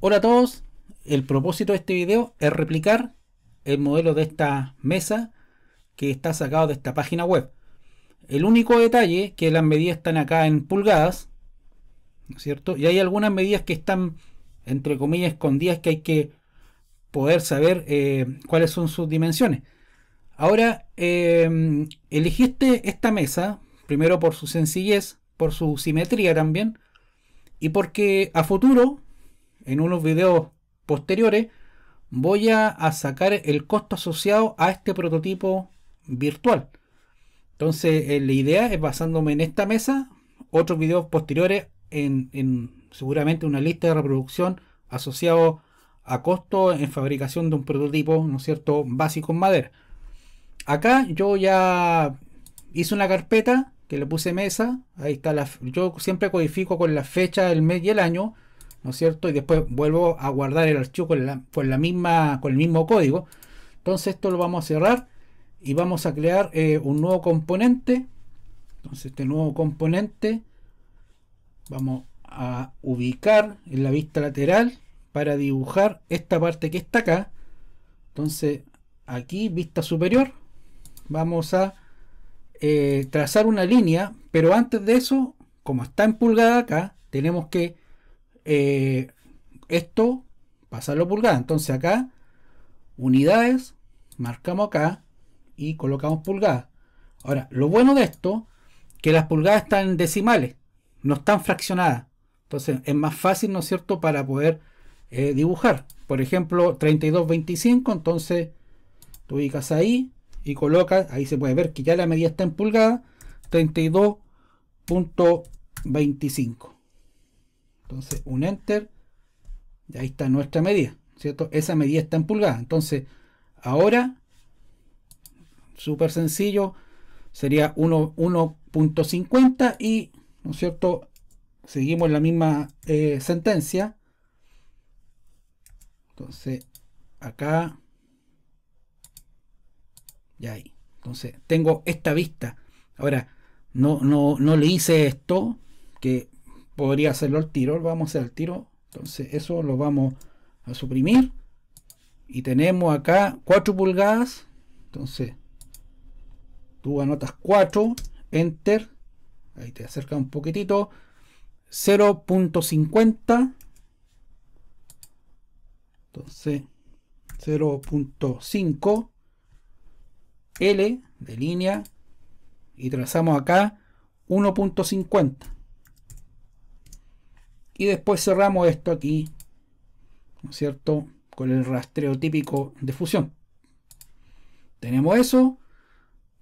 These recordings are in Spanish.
Hola a todos, el propósito de este video es replicar el modelo de esta mesa que está sacado de esta página web. El único detalle que las medidas están acá en pulgadas, cierto? Y hay algunas medidas que están, entre comillas, escondidas que hay que poder saber eh, cuáles son sus dimensiones. Ahora, em, elegiste esta mesa, primero por su sencillez, por su simetría también, y porque a futuro en unos videos posteriores, voy a, sacar el costo asociado a este prototipo virtual. Entonces, eh, la idea es basándome en esta mesa, otros videos posteriores en, seguramente una lista de reproducción asociado a costo en fabricación de un prototipo, ¿no es cierto?, básico en madera. Acá yo ya hice una carpeta que le puse mesa, ahí está la, yo siempre codifico con la fecha, el mes y el año, ¿no es cierto? Y después vuelvo a guardar el archivo con la, misma, con el mismo código. Entonces esto lo vamos a cerrar y vamos a crear eh, un nuevo componente. Entonces este nuevo componente vamos a ubicar en la vista lateral para dibujar esta parte que está acá. Entonces aquí, vista superior, vamos a eh, trazar una línea, pero antes de eso, como está en pulgada acá, tenemos que eh, esto pasarlo pulgada. Entonces acá, unidades, marcamos acá y colocamos pulgadas. Ahora, lo bueno de esto, que las pulgadas están decimales, no están fraccionadas. Entonces es más fácil, ¿no es cierto?, para poder eh, dibujar. Por ejemplo, 3225, entonces tú ubicas ahí y colocas, ahí se puede ver que ya la medida está en pulgada. 32.25. Entonces, un enter, y ahí está nuestra medida, ¿cierto? Esa medida está en pulgada Entonces, ahora, súper sencillo, sería 1.50 y, ¿no es cierto? Seguimos la misma eh, sentencia. Entonces, acá y ahí. Entonces, tengo esta vista. Ahora, no, no, no le hice esto, que podría hacerlo al tiro, vamos a hacer al tiro. Entonces eso lo vamos a suprimir. Y tenemos acá 4 pulgadas. Entonces tú anotas 4, enter. Ahí te acerca un poquitito. 0.50. Entonces 0.5 L de línea. Y trazamos acá 1.50. Y después cerramos esto aquí, ¿no es cierto? Con el rastreo típico de fusión. Tenemos eso.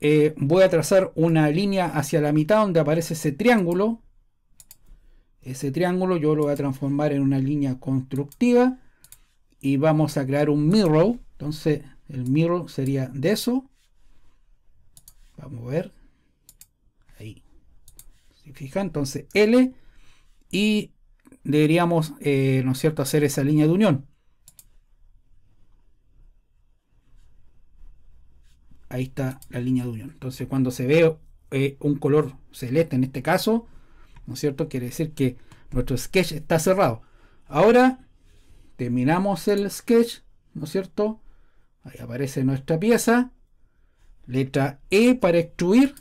Eh, voy a trazar una línea hacia la mitad donde aparece ese triángulo. Ese triángulo yo lo voy a transformar en una línea constructiva. Y vamos a crear un mirror. Entonces el mirror sería de eso. Vamos a ver. Ahí. ¿Se fija? Entonces L. Y deberíamos, eh, ¿no es cierto?, hacer esa línea de unión. Ahí está la línea de unión. Entonces, cuando se ve eh, un color celeste, en este caso, ¿no es cierto?, quiere decir que nuestro sketch está cerrado. Ahora, terminamos el sketch, ¿no es cierto? Ahí aparece nuestra pieza. Letra E para extruir.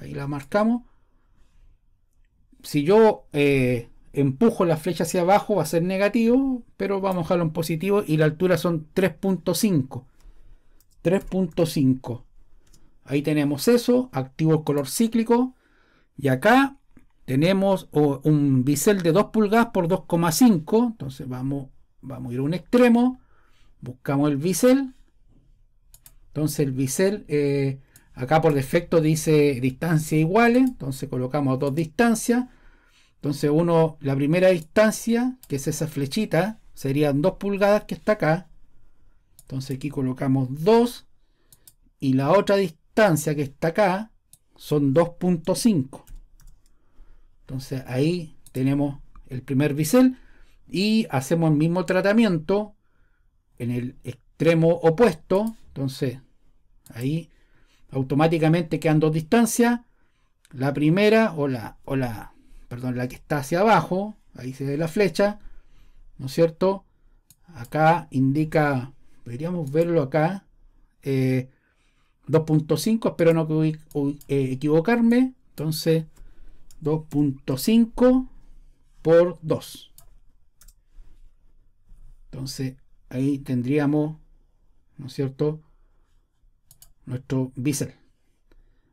Ahí la marcamos si yo eh, empujo la flecha hacia abajo, va a ser negativo, pero vamos a dejarlo en positivo y la altura son 3.5. 3.5. Ahí tenemos eso, activo el color cíclico y acá tenemos un bisel de 2 pulgadas por 2,5, entonces vamos, vamos a ir a un extremo, buscamos el bisel, entonces el bisel eh, acá por defecto dice distancia iguales, entonces colocamos dos distancias, entonces uno, la primera distancia, que es esa flechita, serían 2 pulgadas que está acá. Entonces aquí colocamos 2 y la otra distancia que está acá son 2.5. Entonces ahí tenemos el primer bisel y hacemos el mismo tratamiento en el extremo opuesto. Entonces ahí automáticamente quedan dos distancias. La primera o la, o la perdón, la que está hacia abajo, ahí se ve la flecha, ¿no es cierto? Acá indica, podríamos verlo acá, 2.5, eh, espero no eh, equivocarme, entonces 2.5 por 2. Entonces ahí tendríamos, ¿no es cierto? Nuestro bisel.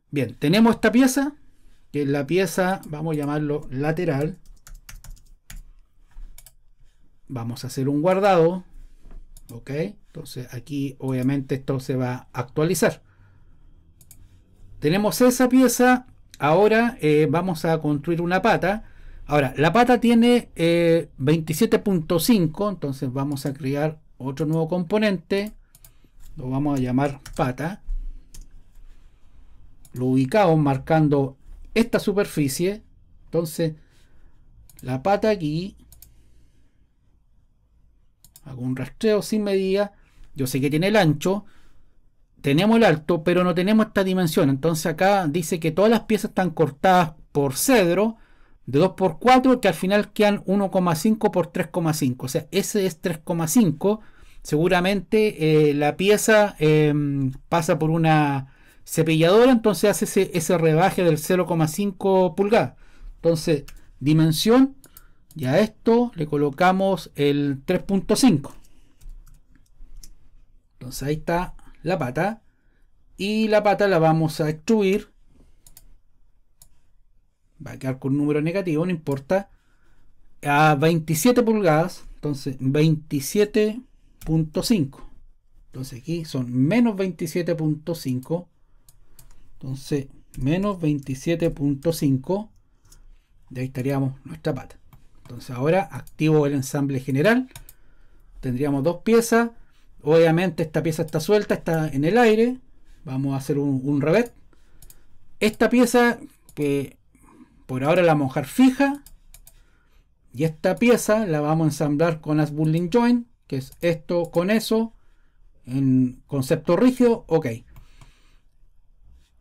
Bien, tenemos esta pieza, que la pieza, vamos a llamarlo lateral, vamos a hacer un guardado, ok, entonces aquí obviamente esto se va a actualizar. Tenemos esa pieza, ahora eh, vamos a construir una pata, ahora la pata tiene 27.5, eh, entonces vamos a crear otro nuevo componente, lo vamos a llamar pata, lo ubicamos marcando esta superficie. Entonces, la pata aquí. Hago un rastreo sin medida. Yo sé que tiene el ancho. Tenemos el alto, pero no tenemos esta dimensión. Entonces acá dice que todas las piezas están cortadas por cedro de 2 por 4 que al final quedan 1,5 por 3,5. O sea, ese es 3,5. Seguramente eh, la pieza em, pasa por una cepilladora, entonces hace ese, rebaje del 0,5 pulgadas. Entonces, dimensión, y a esto le colocamos el 3.5. Entonces ahí está la pata. Y la pata la vamos a extruir. Va a quedar con un número negativo, no importa. A 27 pulgadas. Entonces 27.5. Entonces aquí son menos 27.5 entonces, menos 27.5, de ahí estaríamos nuestra pata. Entonces ahora activo el ensamble general, tendríamos dos piezas, obviamente esta pieza está suelta, está en el aire, vamos a hacer un, revés. Esta pieza que por ahora la vamos a dejar fija, y esta pieza la vamos a ensamblar con las Join, Joint, que es esto con eso, en concepto rígido, ok.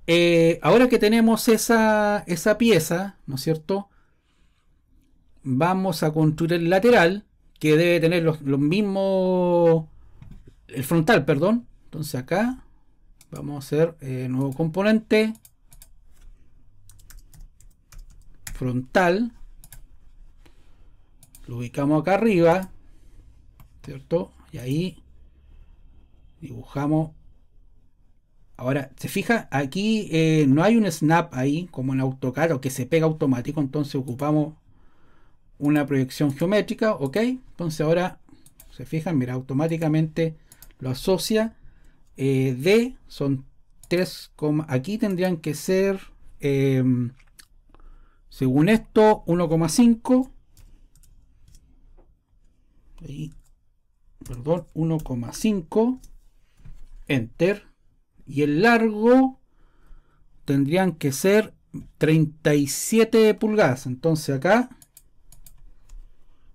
Eh, ahora que tenemos esa, pieza, ¿no es cierto? Vamos a construir el lateral, que debe tener los, los mismos... El frontal, perdón. Entonces acá vamos a hacer el eh, nuevo componente. Frontal. Lo ubicamos acá arriba. ¿Cierto? Y ahí dibujamos Ahora, se fija, aquí eh, no hay un snap ahí, como en AutoCAD, o que se pega automático, entonces ocupamos una proyección geométrica, ok. Entonces ahora, se fijan, mira, automáticamente lo asocia. Eh, D son 3, aquí tendrían que ser, em, según esto, 1,5. Perdón, 1,5. Enter y el largo tendrían que ser 37 pulgadas. Entonces acá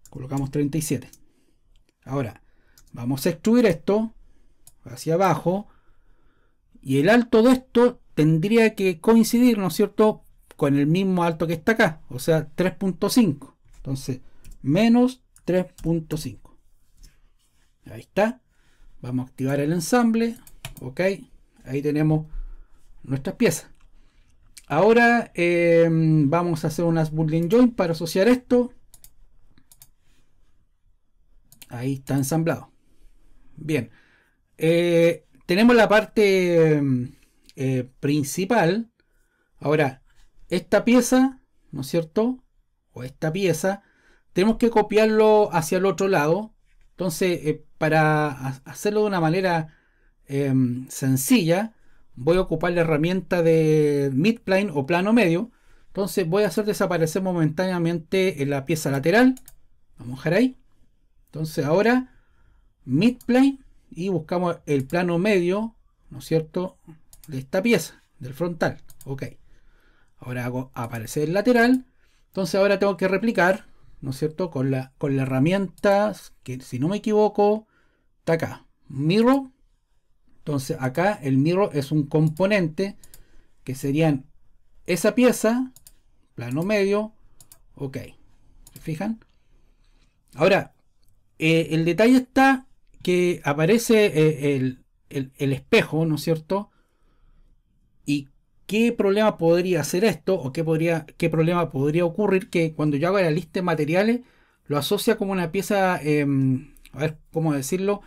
colocamos 37. Ahora vamos a extruir esto hacia abajo y el alto de esto tendría que coincidir, ¿no es cierto?, con el mismo alto que está acá, o sea, 3.5. Entonces, menos 3.5. Ahí está. Vamos a activar el ensamble. Ok. Ahí tenemos nuestras piezas. Ahora eh, vamos a hacer unas boolean join para asociar esto. Ahí está ensamblado. Bien. Eh, tenemos la parte eh, principal. Ahora, esta pieza, ¿no es cierto? O esta pieza, tenemos que copiarlo hacia el otro lado. Entonces, para hacerlo de una manera Em, sencilla, voy a ocupar la herramienta de midplane o plano medio. Entonces voy a hacer desaparecer momentáneamente eh, la pieza lateral. Vamos a dejar ahí. Entonces ahora midplane y buscamos el plano medio, ¿no es cierto? De esta pieza, del frontal. Ok. Ahora hago aparecer el lateral. Entonces ahora tengo que replicar, ¿no es cierto? Con la, con la herramienta que si no me equivoco, está acá. Mirror entonces acá el mirror es un componente que serían esa pieza, plano medio, ok. ¿Se fijan? Ahora, eh, el detalle está que aparece eh, el, espejo, ¿no es cierto? ¿Y qué problema podría hacer esto? ¿O qué, podría, qué problema podría ocurrir que cuando yo haga la lista de materiales lo asocia como una pieza, em, a ver, ¿cómo decirlo?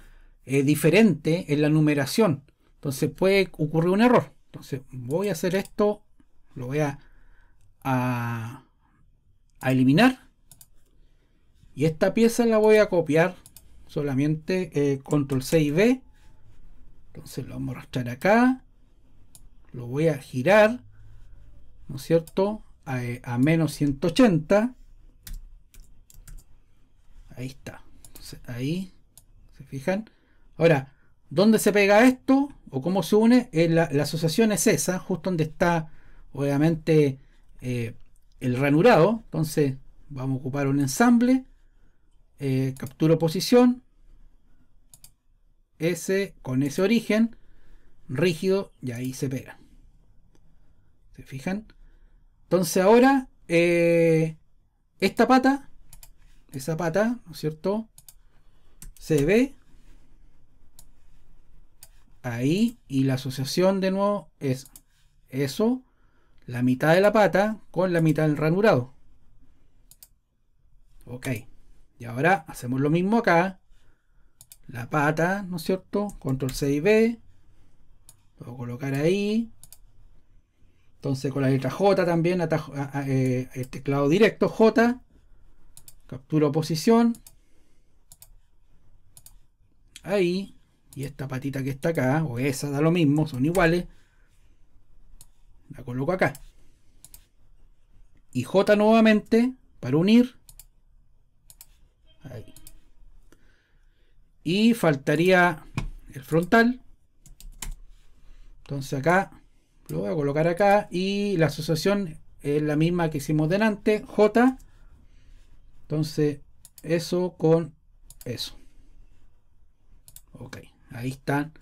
Eh, diferente en la numeración. Entonces puede ocurrir un error. Entonces voy a hacer esto, lo voy a, a, eliminar. Y esta pieza la voy a copiar solamente eh, control C y B. Entonces lo vamos a arrastrar acá. Lo voy a girar, ¿no es cierto? A, menos 180. Ahí está. ahí, ¿se fijan? Ahora, ¿dónde se pega esto o cómo se une? Eh, la, asociación es esa, justo donde está, obviamente, eh, el ranurado. Entonces, vamos a ocupar un ensamble. Eh, capturo posición. S con ese origen. Rígido. Y ahí se pega. ¿Se fijan? Entonces ahora, esta pata, esa pata, ¿no es cierto? Se ve ahí y la asociación de nuevo es eso, la mitad de la pata con la mitad del ranurado. Ok, y ahora hacemos lo mismo acá. La pata, ¿no es cierto? Control C y B. Lo colocar ahí. Entonces con la letra J también, ah, ah, eh, el teclado directo J. Capturo posición. Ahí y esta patita que está acá, o esa, da lo mismo, son iguales. La coloco acá. Y J nuevamente para unir. Ahí. Y faltaría el frontal. Entonces acá lo voy a colocar acá y la asociación es la misma que hicimos delante, J. Entonces eso con eso. Ok. Ahí están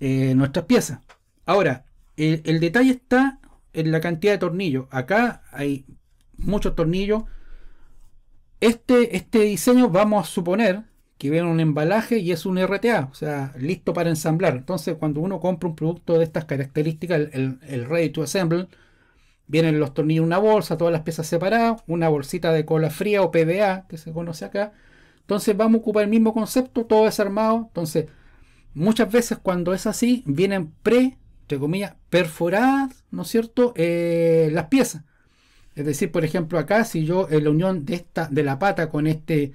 eh, nuestras piezas. Ahora, el, detalle está en la cantidad de tornillos. Acá hay muchos tornillos. Este, este diseño vamos a suponer que viene un embalaje y es un RTA, o sea, listo para ensamblar. Entonces, cuando uno compra un producto de estas características, el, Ready to Assemble, vienen los tornillos en una bolsa, todas las piezas separadas, una bolsita de cola fría o PDA, que se conoce acá. Entonces, vamos a ocupar el mismo concepto, todo desarmado. Entonces, Muchas veces cuando es así, vienen pre, entre comillas, perforadas, ¿no es cierto?, eh, las piezas. Es decir, por ejemplo, acá si yo en la unión de esta, de la pata con este,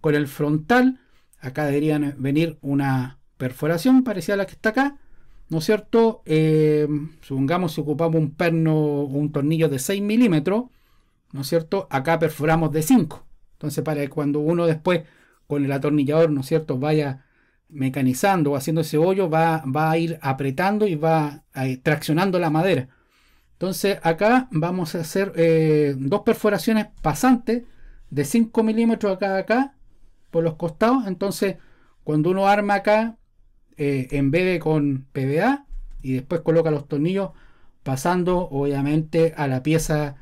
con el frontal, acá debería venir una perforación parecida a la que está acá, ¿no es cierto? Eh, supongamos si ocupamos un perno un tornillo de 6 milímetros, ¿no es cierto? Acá perforamos de 5. Entonces, para que cuando uno después con el atornillador, ¿no es cierto?, vaya mecanizando, o haciendo ese hoyo, va, va a ir apretando y va eh, traccionando la madera. Entonces acá vamos a hacer eh, dos perforaciones pasantes de 5 milímetros acá acá por los costados. Entonces cuando uno arma acá, eh, en vez con PVA y después coloca los tornillos pasando obviamente a la pieza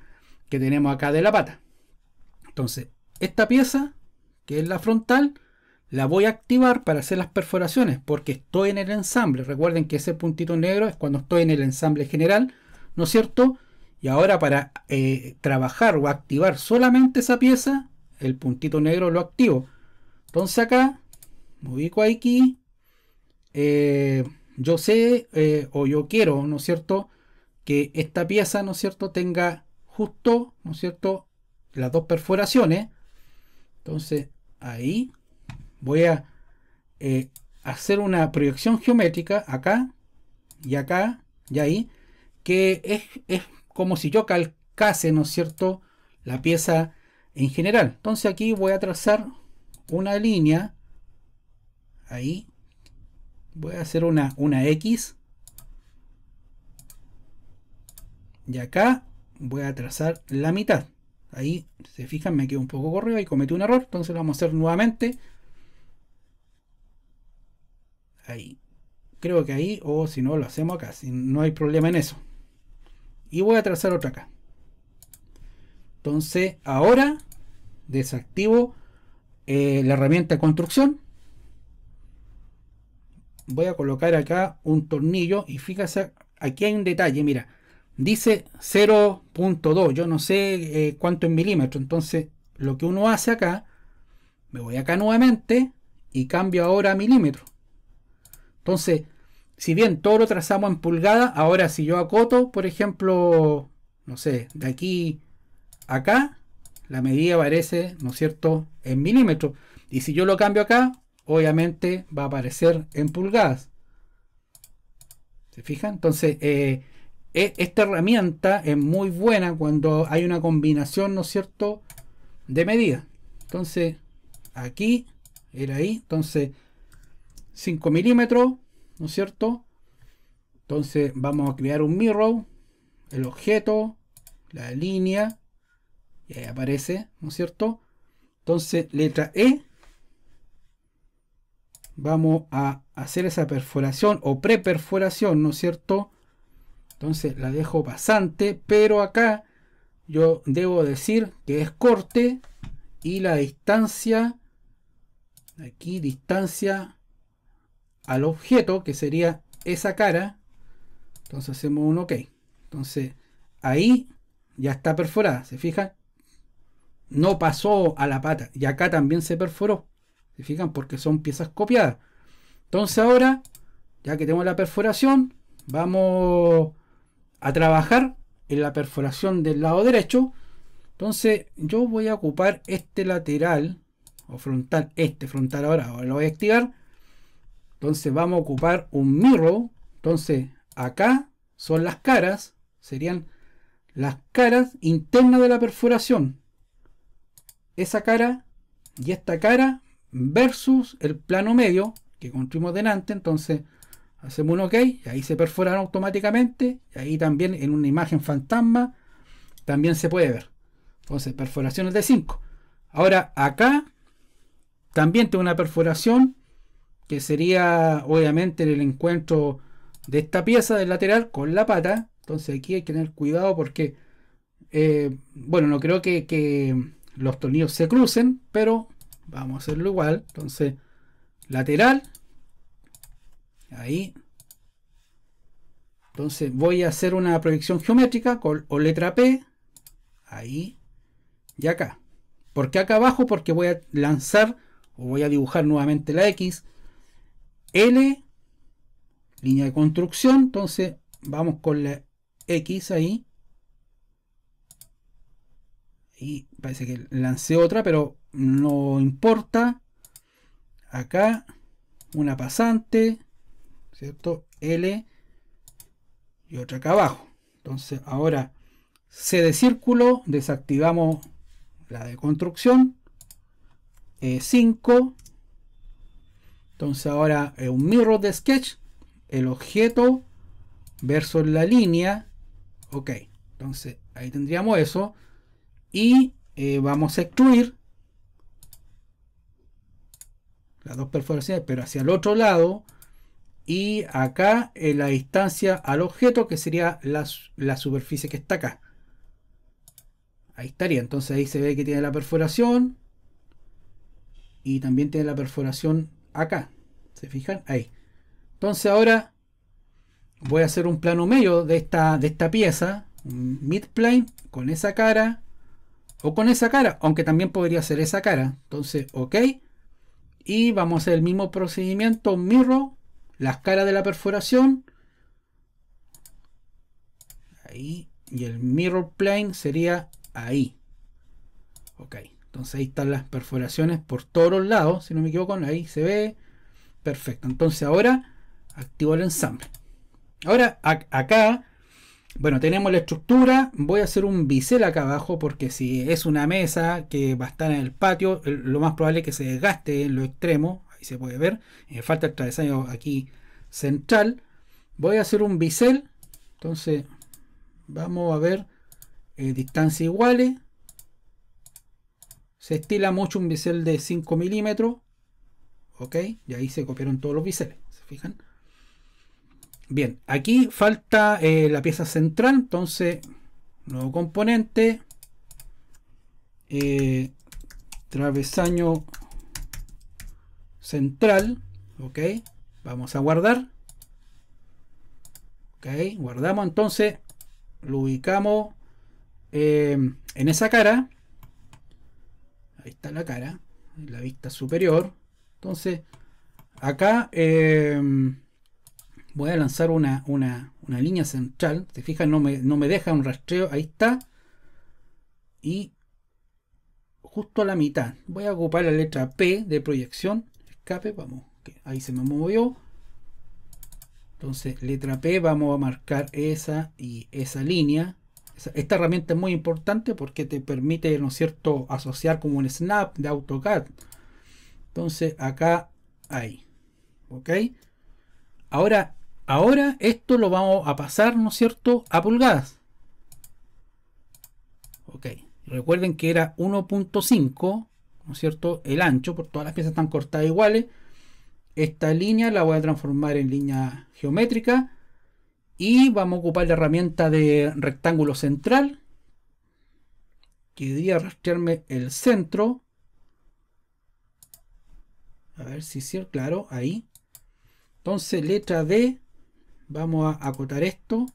que tenemos acá de la pata. Entonces esta pieza que es la frontal la voy a activar para hacer las perforaciones porque estoy en el ensamble. Recuerden que ese puntito negro es cuando estoy en el ensamble general, ¿no es cierto? Y ahora para eh, trabajar o activar solamente esa pieza, el puntito negro lo activo. Entonces acá, me ubico aquí, eh, yo sé eh, o yo quiero, ¿no es cierto? Que esta pieza, ¿no es cierto?, tenga justo, ¿no es cierto?, las dos perforaciones. Entonces ahí voy a eh, hacer una proyección geométrica acá y acá y ahí, que es, como si yo calcase, ¿no es cierto?, la pieza en general. Entonces aquí voy a trazar una línea, ahí, voy a hacer una, una X, y acá voy a trazar la mitad. Ahí, se fijan, me quedo un poco corrido y cometí un error, entonces lo vamos a hacer nuevamente ahí. Creo que ahí, o si no, lo hacemos acá. Si no hay problema en eso. Y voy a trazar otra acá. Entonces, ahora desactivo eh, la herramienta de construcción. Voy a colocar acá un tornillo y fíjense aquí hay un detalle, mira, dice 0.2, yo no sé eh, cuánto en milímetro entonces lo que uno hace acá, me voy acá nuevamente y cambio ahora a milímetros. Entonces, si bien todo lo trazamos en pulgada, ahora si yo acoto, por ejemplo, no sé, de aquí acá, la medida aparece, ¿no es cierto?, en milímetros. Y si yo lo cambio acá, obviamente va a aparecer en pulgadas. ¿Se fijan? Entonces, eh, e, esta herramienta es muy buena cuando hay una combinación, ¿no es cierto?, de medidas. Entonces, aquí, era ahí, entonces 5 milímetros, ¿no es cierto? Entonces vamos a crear un mirror, el objeto, la línea, y ahí aparece, ¿no es cierto? Entonces, letra E, vamos a hacer esa perforación o pre-perforación. ¿no es cierto? Entonces la dejo pasante, pero acá yo debo decir que es corte y la distancia, aquí distancia al objeto, que sería esa cara. Entonces hacemos un OK. Entonces ahí ya está perforada, ¿se fijan? No pasó a la pata. Y acá también se perforó. ¿Se fijan? Porque son piezas copiadas. Entonces ahora, ya que tengo la perforación, vamos a trabajar en la perforación del lado derecho. Entonces yo voy a ocupar este lateral o frontal, este frontal ahora, ahora lo voy a activar entonces vamos a ocupar un mirror. Entonces acá son las caras. Serían las caras internas de la perforación. Esa cara y esta cara versus el plano medio que construimos delante. Entonces hacemos un OK. ahí se perforan automáticamente. Y ahí también en una imagen fantasma también se puede ver. Entonces perforaciones de 5. Ahora acá también tengo una perforación que sería obviamente el encuentro de esta pieza del lateral con la pata. Entonces aquí hay que tener cuidado porque, eh, bueno, no creo que, los tornillos se crucen, pero vamos a hacerlo igual. Entonces, lateral, ahí. Entonces voy a hacer una proyección geométrica con, o letra P, ahí y acá. porque acá abajo? Porque voy a lanzar o voy a dibujar nuevamente la X L, línea de construcción, entonces vamos con la X ahí. Y parece que lancé otra, pero no importa. Acá, una pasante, ¿cierto? L y otra acá abajo. Entonces ahora C de círculo, desactivamos la de construcción. 5, e entonces ahora es eh, un mirror de sketch, el objeto versus la línea. Ok, entonces ahí tendríamos eso. Y eh, vamos a excluir las dos perforaciones, pero hacia el otro lado. Y acá la distancia al objeto, que sería la, la superficie que está acá. Ahí estaría. Entonces ahí se ve que tiene la perforación. Y también tiene la perforación acá. ¿Se fijan? Ahí. Entonces ahora voy a hacer un plano medio de esta, de esta pieza, un midplane, con esa cara, o con esa cara, aunque también podría ser esa cara. Entonces, ok. Y vamos a hacer el mismo procedimiento, mirror, las caras de la perforación. Ahí. Y el mirror plane sería ahí. Ok. Entonces ahí están las perforaciones por todos los lados, si no me equivoco, ahí se ve. Perfecto. Entonces ahora activo el ensamble. Ahora acá, bueno, tenemos la estructura. Voy a hacer un bisel acá abajo porque si es una mesa que va a estar en el patio, lo más probable es que se desgaste en los extremos. Ahí se puede ver. Me eh, falta el travesaño aquí central. Voy a hacer un bisel. Entonces, vamos a ver distancia eh, distancias iguales. Se estila mucho un bisel de 5 milímetros. Ok, y ahí se copiaron todos los biseles. ¿Se fijan? Bien, aquí falta eh, la pieza central. Entonces, nuevo componente. Eh, travesaño central. Ok, vamos a guardar. Ok, guardamos entonces. Lo ubicamos eh, en esa cara está la cara, la vista superior. Entonces, acá eh, voy a lanzar una, una, línea central. Se fijan, no me, no me deja un rastreo. Ahí está. Y justo a la mitad. Voy a ocupar la letra P de proyección. Escape, vamos. ahí se me movió. Entonces, letra P, vamos a marcar esa y esa línea. Esta herramienta es muy importante porque te permite, ¿no es cierto?, asociar como un snap de AutoCAD. Entonces, acá, hay, ¿Ok? Ahora, ahora esto lo vamos a pasar, ¿no es cierto?, a pulgadas. ¿Ok? Recuerden que era 1.5, ¿no es cierto?, el ancho, por todas las piezas están cortadas iguales. Esta línea la voy a transformar en línea geométrica y vamos a ocupar la herramienta de rectángulo central. Que diría rastrearme el centro. A ver si es claro, ahí. Entonces, letra D. Vamos a acotar esto.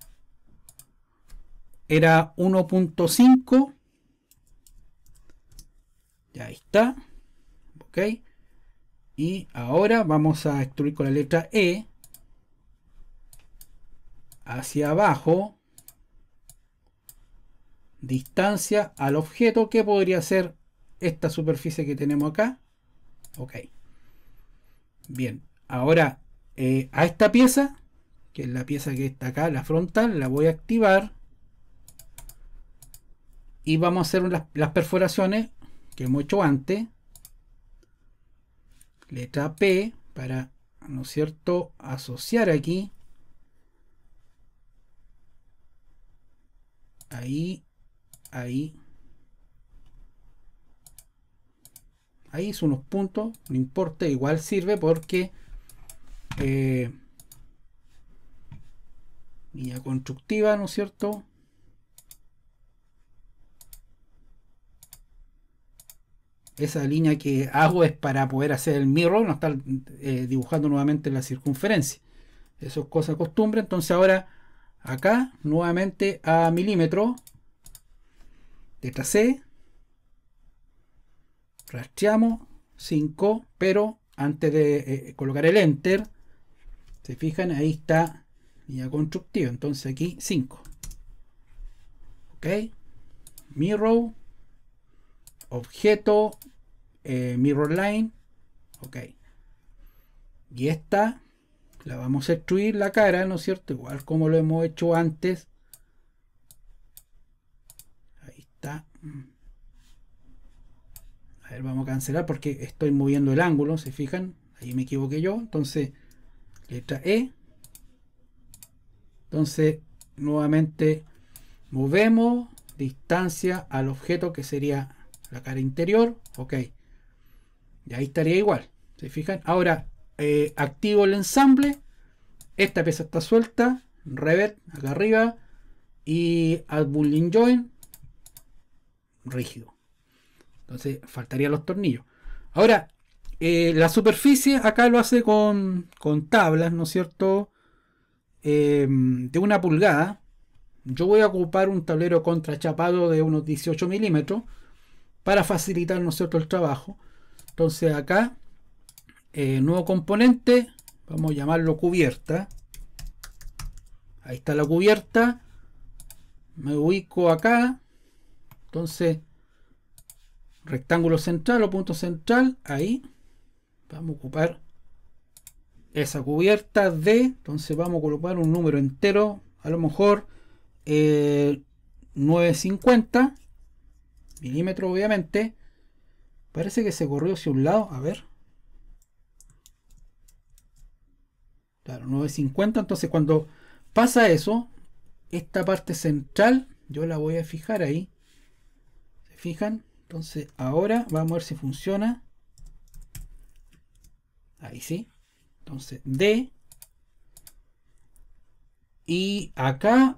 Era 1.5. Ya está. Ok. Y ahora vamos a destruir con la letra E hacia abajo distancia al objeto que podría ser esta superficie que tenemos acá. Ok. Bien, ahora eh, a esta pieza, que es la pieza que está acá, la frontal, la voy a activar. Y vamos a hacer las, las perforaciones que hemos hecho antes. Letra P para, ¿no es cierto?, asociar aquí ahí, ahí. Ahí son unos puntos, no importa, igual sirve porque eh, línea constructiva, ¿no es cierto? Esa línea que hago es para poder hacer el mirror, no estar eh, dibujando nuevamente la circunferencia. Eso es cosa costumbre, entonces ahora acá nuevamente a milímetro, de C, rastreamos 5, pero antes de eh, colocar el enter, se fijan, ahí está línea constructiva, entonces aquí 5. Ok, mirror, objeto, eh, mirror line, ok. Y esta la vamos a extruir la cara, ¿no es cierto? Igual como lo hemos hecho antes. Ahí está. A ver, vamos a cancelar porque estoy moviendo el ángulo, ¿se fijan? Ahí me equivoqué yo. Entonces, letra E. Entonces, nuevamente movemos distancia al objeto que sería la cara interior. Ok. Y ahí estaría igual. ¿Se fijan? Ahora, eh, activo el ensamble. Esta pieza está suelta. revert acá arriba. Y add boolean join. Rígido. Entonces faltarían los tornillos. Ahora, eh, la superficie acá lo hace con, con tablas, ¿no es cierto? Em, de una pulgada. Yo voy a ocupar un tablero contrachapado de unos 18 milímetros para facilitar, ¿no es cierto?, el trabajo. Entonces acá eh, nuevo componente, vamos a llamarlo cubierta. Ahí está la cubierta. Me ubico acá. Entonces, rectángulo central o punto central. Ahí. Vamos a ocupar esa cubierta de. Entonces vamos a colocar un número entero. A lo mejor 950 eh, milímetros, obviamente. Parece que se corrió hacia un lado. A ver. Claro, 9.50. Entonces cuando pasa eso, esta parte central, yo la voy a fijar ahí. ¿Se fijan? Entonces ahora vamos a ver si funciona. Ahí sí. Entonces D. Y acá,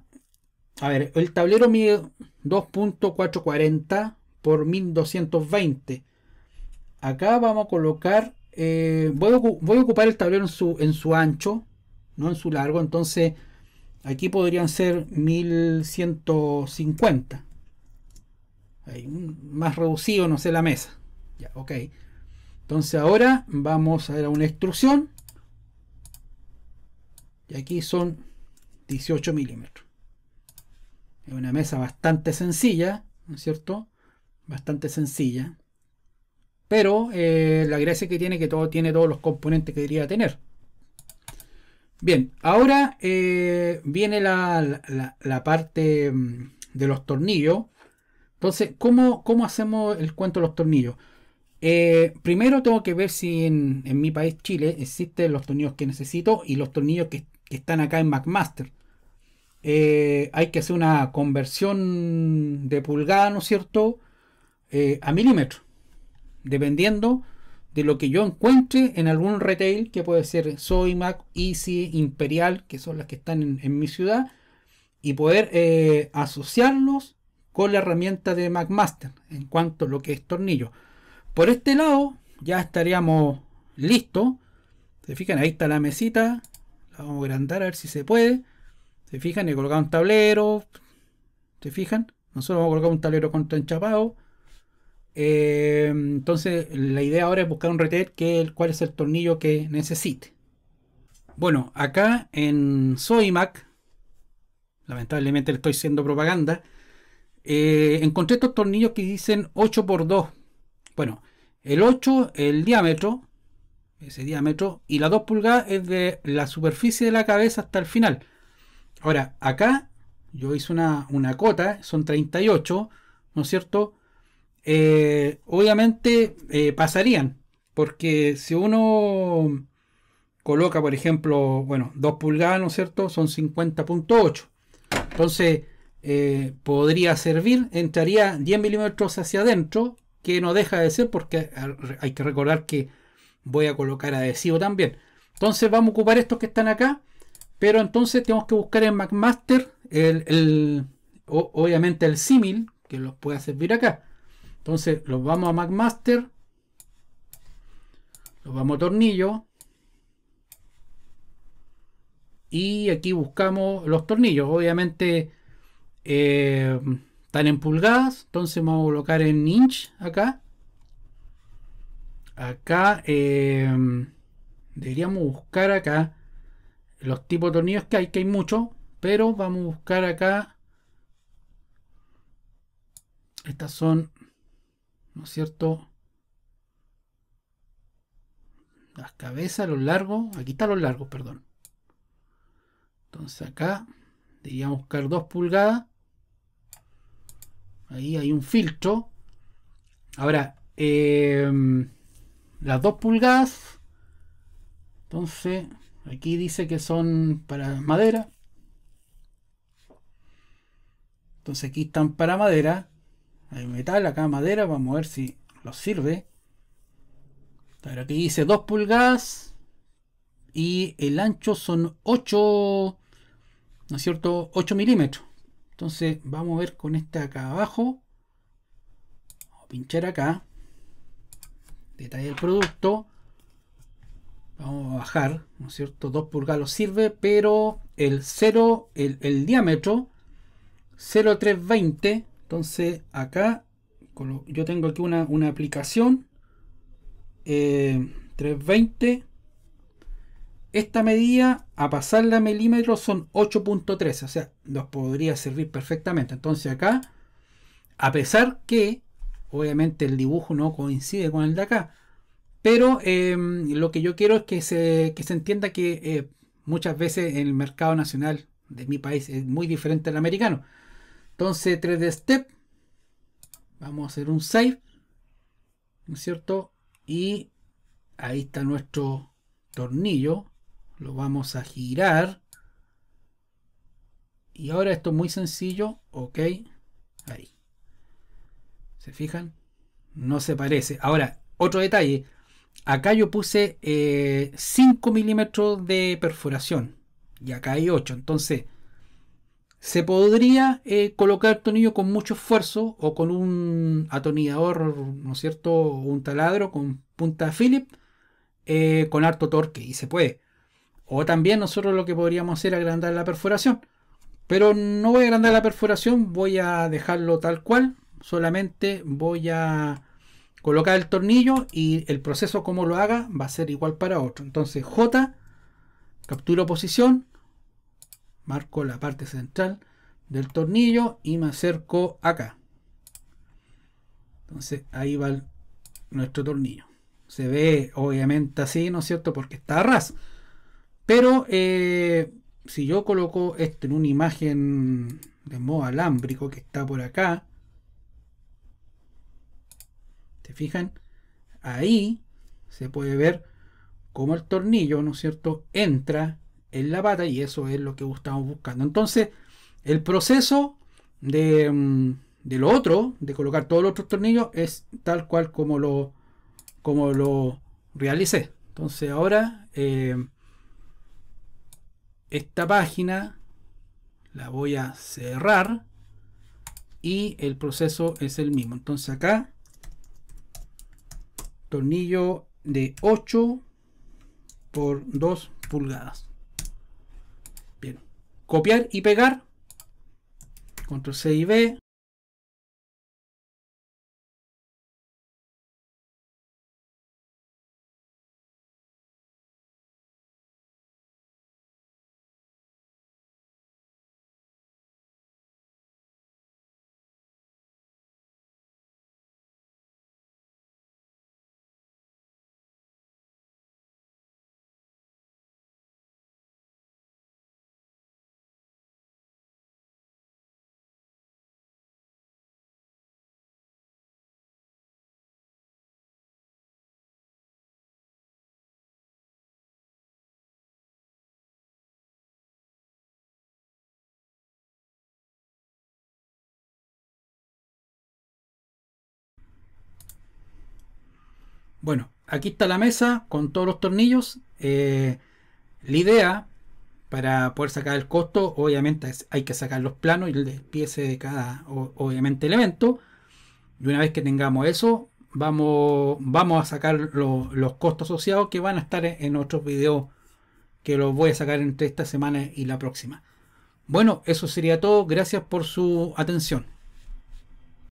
a ver, el tablero mide 2.440 por 1220. Acá vamos a colocar eh, voy, a, ocupar el tablero en su, en su ancho, no en su largo, entonces aquí podrían ser 1150. Mm, más reducido, no sé, la mesa. Ya, ok. Entonces ahora vamos a ver a una instrucción Y aquí son 18 milímetros. Es una mesa bastante sencilla, ¿no es cierto? Bastante sencilla. Pero eh, la gracia que tiene que todo tiene todos los componentes que debería tener. Bien, ahora eh, viene la, parte mm, de los tornillos. Entonces, ¿cómo, cómo hacemos el cuento de los tornillos? Eh, primero tengo que ver si en, mi país, Chile, existen los tornillos que necesito y los tornillos que, están acá en McMaster. hay que hacer una conversión de pulgada, ¿no es cierto?, a milímetros dependiendo de lo que yo encuentre en algún retail, que puede ser Soymac, Easy, Imperial, que son las que están en, mi ciudad, y poder eh, asociarlos con la herramienta de MacMaster en cuanto a lo que es tornillo. Por este lado ya estaríamos listos. Se fijan, ahí está la mesita. La vamos a agrandar a ver si se puede. Se fijan, he colocado un tablero. Se fijan, nosotros vamos a colocar un tablero contra enchapado. Eh, entonces, la idea ahora es buscar un rete que el, cuál es el tornillo que necesite. Bueno, acá en mac lamentablemente le estoy siendo propaganda, eh, encontré estos tornillos que dicen 8x2. Bueno, el 8, el diámetro, ese diámetro, y la 2 pulgadas es de la superficie de la cabeza hasta el final. Ahora, acá yo hice una, una cota, son 38, ¿no es cierto? Eh, obviamente eh, pasarían. Porque si uno coloca, por ejemplo, bueno, 2 pulgadas, ¿no es cierto? Son 50.8. Entonces, eh, podría servir, entraría 10 milímetros hacia adentro, que no deja de ser porque hay que recordar que voy a colocar adhesivo también. Entonces vamos a ocupar estos que están acá, pero entonces tenemos que buscar en McMaster el, obviamente el símil que los pueda servir acá. Entonces los vamos a McMaster, los vamos a tornillo y aquí buscamos los tornillos. Obviamente eh, están en pulgadas, entonces vamos a colocar en inch acá. Acá eh, deberíamos buscar acá los tipos de tornillos que hay, que hay muchos, pero vamos a buscar acá. Estas son ¿no es cierto? Las cabezas, los largos, aquí está los largos, perdón. Entonces acá deberíamos buscar 2 pulgadas. Ahí hay un filtro. Ahora, em, las 2 pulgadas. Entonces, aquí dice que son para madera. Entonces aquí están para madera. Hay metal, acá madera, vamos a ver si nos sirve. aquí dice 2 pulgadas y el ancho son 8, ¿no es cierto? 8 milímetros. Entonces vamos a ver con este acá abajo. Vamos a pinchar acá. Detalle del producto. Vamos a bajar, ¿no es cierto? 2 pulgadas los sirve, pero el 0, el, el diámetro 0,320 entonces acá yo tengo aquí una, aplicación 320. Eh, Esta medida a pasarla a milímetros son 8.3, o sea, nos podría servir perfectamente. Entonces acá, a pesar que obviamente el dibujo no coincide con el de acá, pero em, lo que yo quiero es que se, entienda que eh, muchas veces el mercado nacional de mi país es muy diferente al americano. Entonces 3D Step. Vamos a hacer un save. ¿No es cierto? Y ahí está nuestro tornillo. Lo vamos a girar. Y ahora esto es muy sencillo. Ok. Ahí. ¿Se fijan? No se parece. Ahora, otro detalle. Acá yo puse 5 eh, milímetros de perforación. Y acá hay 8. Entonces, se podría eh, colocar el tornillo con mucho esfuerzo o con un atornillador, ¿no es cierto? O un taladro con punta Phillips eh, con harto torque y se puede. O también nosotros lo que podríamos hacer es agrandar la perforación. Pero no voy a agrandar la perforación, voy a dejarlo tal cual. Solamente voy a colocar el tornillo y el proceso como lo haga va a ser igual para otro. Entonces J, capturo posición, marco la parte central del tornillo y me acerco acá entonces ahí va nuestro tornillo se ve obviamente así no es cierto porque está a ras pero eh, si yo coloco esto en una imagen de modo alámbrico que está por acá ¿Te fijan? Ahí se puede ver cómo el tornillo, ¿no es cierto?, entra en la pata y eso es lo que estamos buscando. Entonces, el proceso mm, de, lo otro, de colocar todos los otros tornillos, es tal cual como lo, como lo realicé. Entonces ahora eh, esta página la voy a cerrar y el proceso es el mismo. Entonces acá tornillo de 8 por 2 pulgadas copiar y pegar, control C y B, Bueno, aquí está la mesa con todos los tornillos. Eh, la idea para poder sacar el costo, obviamente hay que sacar los planos y el despiece de cada, obviamente, elemento. Y una vez que tengamos eso, vamos, vamos a sacar los costos asociados que van a estar en, en otros videos que los voy a sacar entre esta semana y la próxima. Bueno, eso sería todo. Gracias por su atención.